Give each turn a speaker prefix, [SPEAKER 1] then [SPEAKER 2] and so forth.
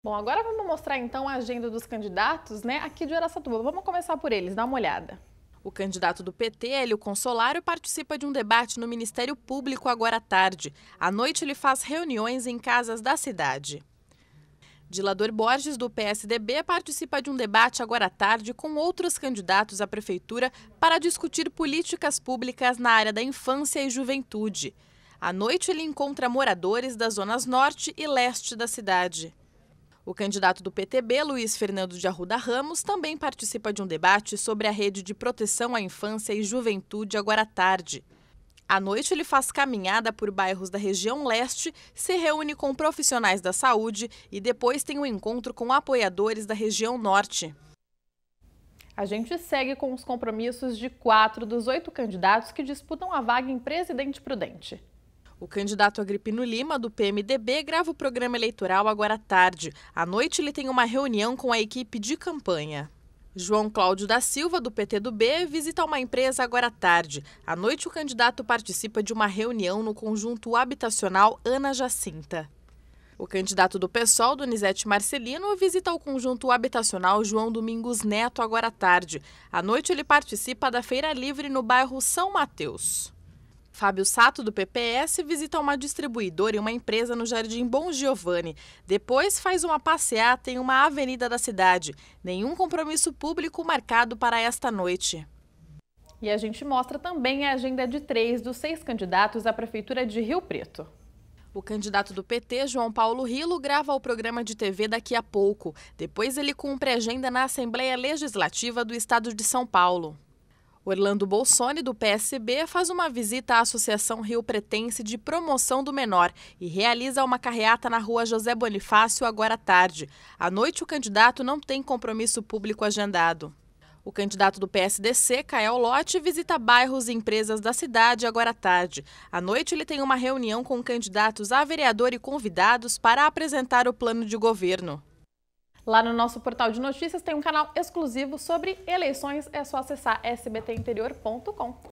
[SPEAKER 1] Bom, agora vamos mostrar então a agenda dos candidatos, né, aqui de Araçatuba. Vamos começar por eles, dá uma olhada. O candidato do PT, Hélio Consolário, participa de um debate no Ministério Público agora à tarde. À noite ele faz reuniões em casas da cidade. Dilador Borges, do PSDB, participa de um debate agora à tarde com outros candidatos à prefeitura para discutir políticas públicas na área da infância e juventude. À noite ele encontra moradores das zonas norte e leste da cidade. O candidato do PTB, Luiz Fernando de Arruda Ramos, também participa de um debate sobre a rede de proteção à infância e juventude agora à tarde. À noite, ele faz caminhada por bairros da região leste, se reúne com profissionais da saúde e depois tem um encontro com apoiadores da região norte. A gente segue com os compromissos de quatro dos oito candidatos que disputam a vaga em Presidente Prudente. O candidato Agripino Lima, do PMDB, grava o programa eleitoral agora à tarde. À noite, ele tem uma reunião com a equipe de campanha. João Cláudio da Silva, do PT do B visita uma empresa agora à tarde. À noite, o candidato participa de uma reunião no conjunto habitacional Ana Jacinta. O candidato do PSOL, Donizete Marcelino, visita o conjunto habitacional João Domingos Neto agora à tarde. À noite, ele participa da Feira Livre no bairro São Mateus. Fábio Sato, do PPS, visita uma distribuidora e uma empresa no Jardim Bom Giovanni. Depois faz uma passeata em uma avenida da cidade. Nenhum compromisso público marcado para esta noite. E a gente mostra também a agenda de três dos seis candidatos à Prefeitura de Rio Preto. O candidato do PT, João Paulo Rilo, grava o programa de TV daqui a pouco. Depois ele cumpre agenda na Assembleia Legislativa do Estado de São Paulo. Orlando Bolsoni, do PSB, faz uma visita à Associação Rio Pretense de Promoção do Menor e realiza uma carreata na rua José Bonifácio agora à tarde. À noite, o candidato não tem compromisso público agendado. O candidato do PSDC, Cael Lote visita bairros e empresas da cidade agora à tarde. À noite, ele tem uma reunião com candidatos a vereador e convidados para apresentar o plano de governo. Lá no nosso portal de notícias tem um canal exclusivo sobre eleições, é só acessar sbtinterior.com.